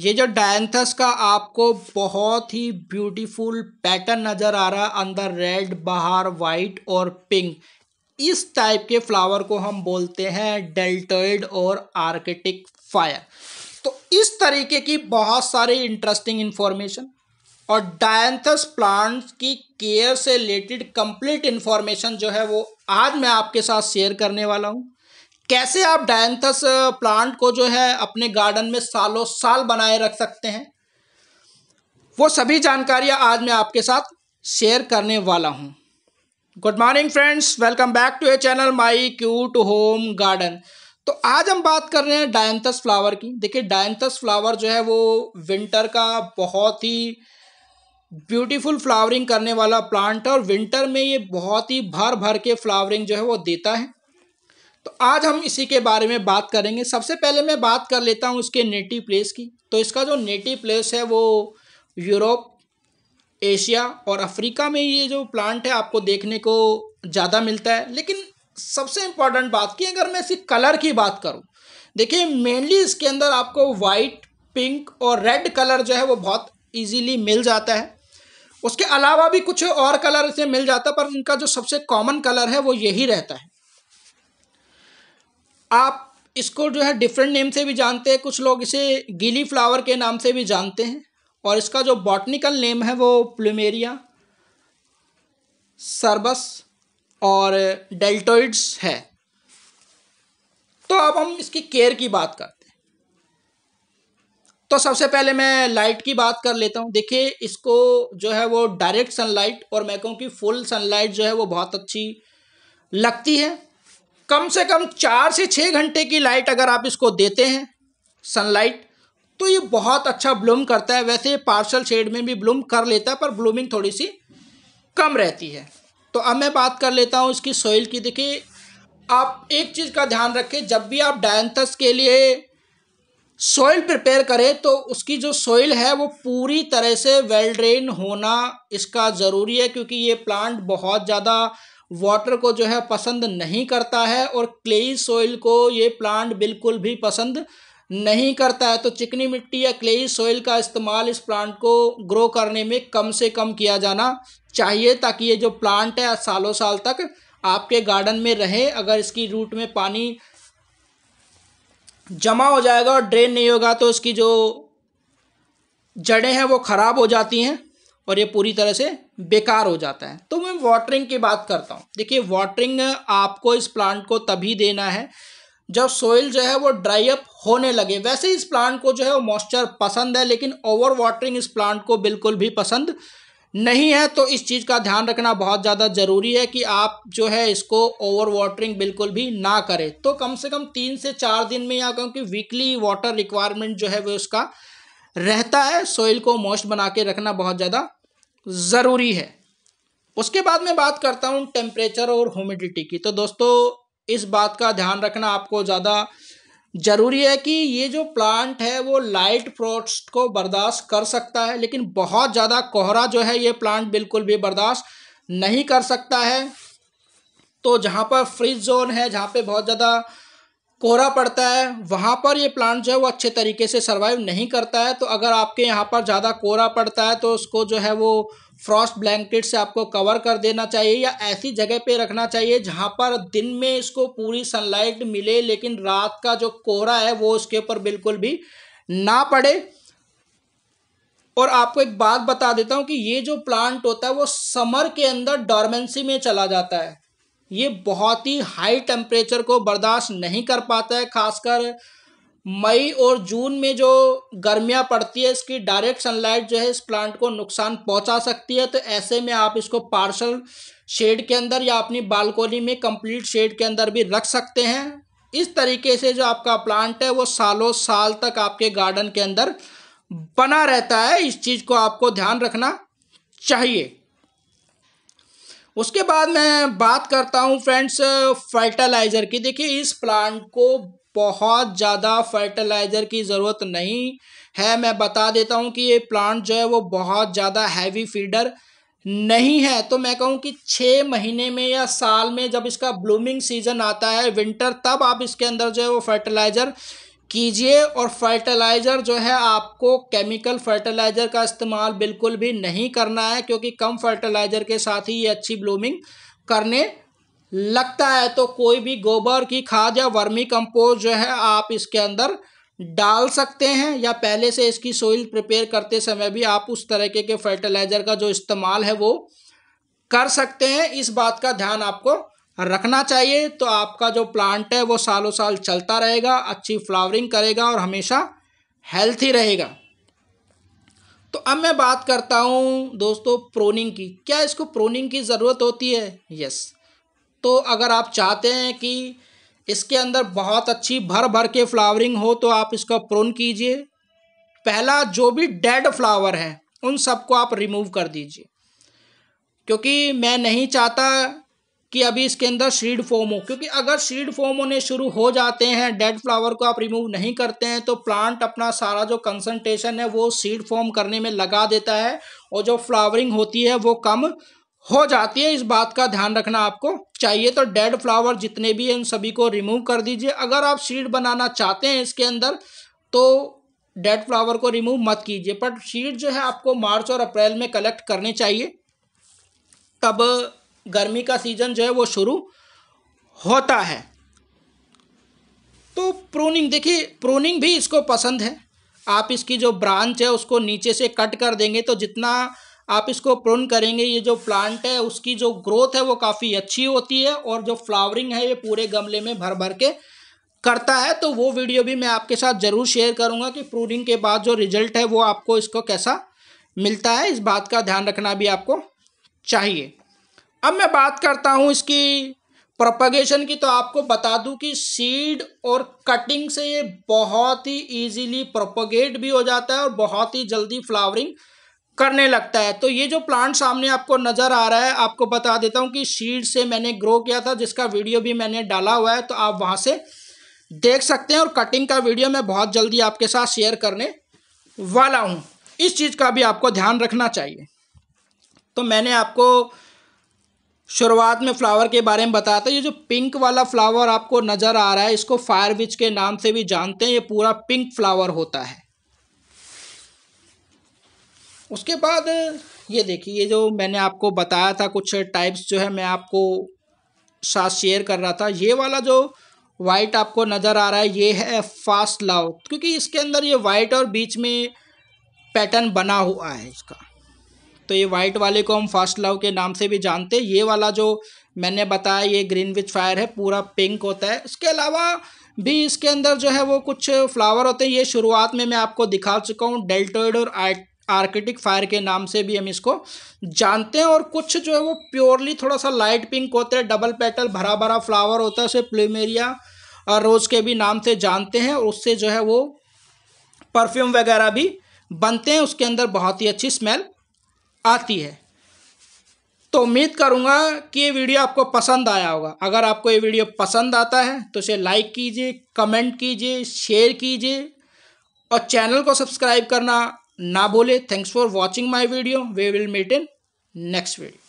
ये जो डायंथस का आपको बहुत ही ब्यूटीफुल पैटर्न नज़र आ रहा है अंदर रेड बाहर वाइट और पिंक इस टाइप के फ्लावर को हम बोलते हैं डेल्टोइड और आर्किटिक फायर तो इस तरीके की बहुत सारी इंटरेस्टिंग इन्फॉर्मेशन और डायंथस प्लांट्स की केयर से रिलेटेड कंप्लीट इन्फॉर्मेशन जो है वो आज मैं आपके साथ शेयर करने वाला हूँ कैसे आप डायंथस प्लांट को जो है अपने गार्डन में सालों साल बनाए रख सकते हैं वो सभी जानकारियां आज मैं आपके साथ शेयर करने वाला हूँ good morning friends welcome back to a channel my cute home garden तो आज हम बात कर रहे हैं डायंथस फ्लावर की देखिए डायंथस फ्लावर जो है वो विंटर का बहुत ही ब्यूटीफुल फ्लावरिंग करने वाला प्लांट है और विंटर में ये बहुत ही भर भर के फ्लावरिंग जो है वो देता है तो आज हम इसी के बारे में बात करेंगे सबसे पहले मैं बात कर लेता हूँ इसके नेटिव प्लेस की तो इसका जो नेटिव प्लेस है वो यूरोप एशिया और अफ्रीका में ये जो प्लांट है आपको देखने को ज़्यादा मिलता है लेकिन सबसे इम्पॉर्टेंट बात की अगर मैं इसी कलर की बात करूँ देखिए मेनली इसके अंदर आपको वाइट पिंक और रेड कलर जो है वो बहुत इजीली मिल जाता है उसके अलावा भी कुछ और कलर इसे मिल जाता है पर इनका जो सबसे कॉमन कलर है वो यही रहता है आप इसको जो है डिफरेंट नेम से भी जानते हैं कुछ लोग इसे गिली फ्लावर के नाम से भी जानते हैं और इसका जो बॉटनिकल नेम है वो प्लूमेरिया सर्बस और डेल्टोइड्स है तो अब हम इसकी केयर की बात करते हैं तो सबसे पहले मैं लाइट की बात कर लेता हूँ देखिए इसको जो है वो डायरेक्ट सनलाइट और मैं कहूँ कि फुल सनलाइट जो है वो बहुत अच्छी लगती है कम से कम चार से छः घंटे की लाइट अगर आप इसको देते हैं सनलाइट तो ये बहुत अच्छा ब्लूम करता है वैसे पार्सल शेड में भी ब्लूम कर लेता है पर ब्लूमिंग थोड़ी सी कम रहती है तो अब मैं बात कर लेता हूँ इसकी सोइल की देखिए आप एक चीज़ का ध्यान रखें जब भी आप डायंथस के लिए सोइल प्रिपेयर करें तो उसकी जो सोइल है वो पूरी तरह से वेल ड्रेन होना इसका ज़रूरी है क्योंकि ये प्लांट बहुत ज़्यादा वाटर को जो है पसंद नहीं करता है और क्लेई सोइल को ये प्लांट बिल्कुल भी पसंद नहीं करता है तो चिकनी मिट्टी या क्लेई सोइल का इस्तेमाल इस प्लांट को ग्रो करने में कम से कम किया जाना चाहिए ताकि ये जो प्लांट है सालों साल तक आपके गार्डन में रहे अगर इसकी रूट में पानी जमा हो जाएगा और ड्रेन नहीं होगा तो इसकी जो जड़ें हैं वो ख़राब हो जाती हैं और ये पूरी तरह से बेकार हो जाता है तो मैं वाटरिंग की बात करता हूँ देखिए वाटरिंग आपको इस प्लांट को तभी देना है जब सोइल जो है वो ड्राई अप होने लगे वैसे इस प्लांट को जो है वो मॉइस्चर पसंद है लेकिन ओवर वाटरिंग इस प्लांट को बिल्कुल भी पसंद नहीं है तो इस चीज़ का ध्यान रखना बहुत ज़्यादा ज़रूरी है कि आप जो है इसको ओवर वाटरिंग बिल्कुल भी ना करें तो कम से कम तीन से चार दिन में या क्योंकि वीकली वाटर रिक्वायरमेंट जो है वो इसका रहता है सोइल को मॉइस्ट बना के रखना बहुत ज़्यादा ज़रूरी है उसके बाद मैं बात करता हूँ टेम्परेचर और ह्यूमिडिटी की तो दोस्तों इस बात का ध्यान रखना आपको ज़्यादा ज़रूरी है कि ये जो प्लांट है वो लाइट फ्रॉस्ट को बर्दाश्त कर सकता है लेकिन बहुत ज़्यादा कोहरा जो है ये प्लांट बिल्कुल भी बर्दाश्त नहीं कर सकता है तो जहाँ पर फ्रिज जोन है जहाँ पे बहुत ज़्यादा कोहरा पड़ता है वहाँ पर ये प्लांट जो है वो अच्छे तरीके से सर्वाइव नहीं करता है तो अगर आपके यहाँ पर ज़्यादा कोहरा पड़ता है तो उसको जो है वो फ्रॉस्ट ब्लैंकेट से आपको कवर कर देना चाहिए या ऐसी जगह पे रखना चाहिए जहाँ पर दिन में इसको पूरी सनलाइट मिले लेकिन रात का जो कोहरा है वो उसके ऊपर बिल्कुल भी ना पड़े और आपको एक बात बता देता हूँ कि ये जो प्लांट होता है वो समर के अंदर डॉर्मेंसी में चला जाता है ये बहुत ही हाई टेम्परेचर को बर्दाश्त नहीं कर पाता है खासकर मई और जून में जो गर्मियाँ पड़ती है इसकी डायरेक्ट सनलाइट जो है इस प्लांट को नुकसान पहुंचा सकती है तो ऐसे में आप इसको पार्शल शेड के अंदर या अपनी बालकोनी में कंप्लीट शेड के अंदर भी रख सकते हैं इस तरीके से जो आपका प्लांट है वो सालों साल तक आपके गार्डन के अंदर बना रहता है इस चीज़ को आपको ध्यान रखना चाहिए उसके बाद मैं बात करता हूँ फ्रेंड्स फर्टिलाइज़र की देखिए इस प्लांट को बहुत ज़्यादा फर्टिलाइज़र की ज़रूरत नहीं है मैं बता देता हूँ कि ये प्लांट जो है वो बहुत ज़्यादा हैवी फीडर नहीं है तो मैं कहूँ कि छः महीने में या साल में जब इसका ब्लूमिंग सीजन आता है विंटर तब आप इसके अंदर जो है वो फर्टिलाइज़र कीजिए और फर्टिलाइज़र जो है आपको केमिकल फर्टिलाइज़र का इस्तेमाल बिल्कुल भी नहीं करना है क्योंकि कम फर्टिलाइज़र के साथ ही ये अच्छी ब्लूमिंग करने लगता है तो कोई भी गोबर की खाद या वर्मी कंपोस्ट जो है आप इसके अंदर डाल सकते हैं या पहले से इसकी सोइल प्रिपेयर करते समय भी आप उस तरीके के फर्टिलाइज़र का जो इस्तेमाल है वो कर सकते हैं इस बात का ध्यान आपको रखना चाहिए तो आपका जो प्लांट है वो सालों साल चलता रहेगा अच्छी फ्लावरिंग करेगा और हमेशा हेल्थी रहेगा तो अब मैं बात करता हूँ दोस्तों प्रोनिंग की क्या इसको प्रोनिंग की ज़रूरत होती है यस तो अगर आप चाहते हैं कि इसके अंदर बहुत अच्छी भर भर के फ्लावरिंग हो तो आप इसका प्रोन कीजिए पहला जो भी डेड फ्लावर है उन सबको आप रिमूव कर दीजिए क्योंकि मैं नहीं चाहता कि अभी इसके अंदर सीड फॉर्म हो क्योंकि अगर सीड फॉर्म होने शुरू हो जाते हैं डेड फ्लावर को आप रिमूव नहीं करते हैं तो प्लांट अपना सारा जो कंसनट्रेशन है वो सीड फॉर्म करने में लगा देता है और जो फ्लावरिंग होती है वो कम हो जाती है इस बात का ध्यान रखना आपको चाहिए तो डेड फ्लावर जितने भी हैं उन सभी को रिमूव कर दीजिए अगर आप सीड बनाना चाहते हैं इसके अंदर तो डेड फ्लावर को रिमूव मत कीजिए बट सीड जो है आपको मार्च और अप्रैल में कलेक्ट करने चाहिए तब गर्मी का सीजन जो है वो शुरू होता है तो प्रोनिंग देखिए प्रोनिंग भी इसको पसंद है आप इसकी जो ब्रांच है उसको नीचे से कट कर देंगे तो जितना आप इसको प्रोन करेंगे ये जो प्लांट है उसकी जो ग्रोथ है वो काफ़ी अच्छी होती है और जो फ्लावरिंग है ये पूरे गमले में भर भर के करता है तो वो वीडियो भी मैं आपके साथ ज़रूर शेयर करूँगा कि प्रोनिंग के बाद जो रिजल्ट है वो आपको इसको कैसा मिलता है इस बात का ध्यान रखना भी आपको चाहिए अब मैं बात करता हूँ इसकी प्रोपगेशन की तो आपको बता दूं कि सीड और कटिंग से ये बहुत ही इजीली प्रोपोगेट भी हो जाता है और बहुत ही जल्दी फ्लावरिंग करने लगता है तो ये जो प्लांट सामने आपको नज़र आ रहा है आपको बता देता हूँ कि सीड से मैंने ग्रो किया था जिसका वीडियो भी मैंने डाला हुआ है तो आप वहाँ से देख सकते हैं और कटिंग का वीडियो मैं बहुत जल्दी आपके साथ शेयर करने वाला हूँ इस चीज़ का भी आपको ध्यान रखना चाहिए तो मैंने आपको शुरुआत में फ्लावर के बारे में बताते हैं ये जो पिंक वाला फ्लावर आपको नज़र आ रहा है इसको फायर विच के नाम से भी जानते हैं ये पूरा पिंक फ्लावर होता है उसके बाद ये देखिए ये जो मैंने आपको बताया था कुछ टाइप्स जो है मैं आपको साथ शेयर कर रहा था ये वाला जो वाइट आपको नज़र आ रहा है ये है फास्ट लाव क्योंकि इसके अंदर ये वाइट और बीच में पैटर्न बना हुआ है इसका तो ये वाइट वाले को हम फास्ट लव के नाम से भी जानते हैं ये वाला जो मैंने बताया ये ग्रीन विच फायर है पूरा पिंक होता है इसके अलावा भी इसके अंदर जो है वो कुछ फ्लावर होते हैं ये शुरुआत में मैं आपको दिखा चुका हूँ डेल्टोइड और आर्ट आर्किटिक फायर के नाम से भी हम इसको जानते हैं और कुछ जो है वो प्योरली थोड़ा सा लाइट पिंक होता है डबल पेटल भरा भरा फ्लावर होता है उसे प्लूमेरिया और रोज़ के भी नाम से जानते हैं और उससे जो है वो परफ्यूम वगैरह भी बनते हैं उसके अंदर बहुत ही अच्छी स्मेल आती है तो उम्मीद करूँगा कि ये वीडियो आपको पसंद आया होगा अगर आपको ये वीडियो पसंद आता है तो इसे लाइक कीजिए कमेंट कीजिए शेयर कीजिए और चैनल को सब्सक्राइब करना ना भूलें thanks for watching my video we will meet in next video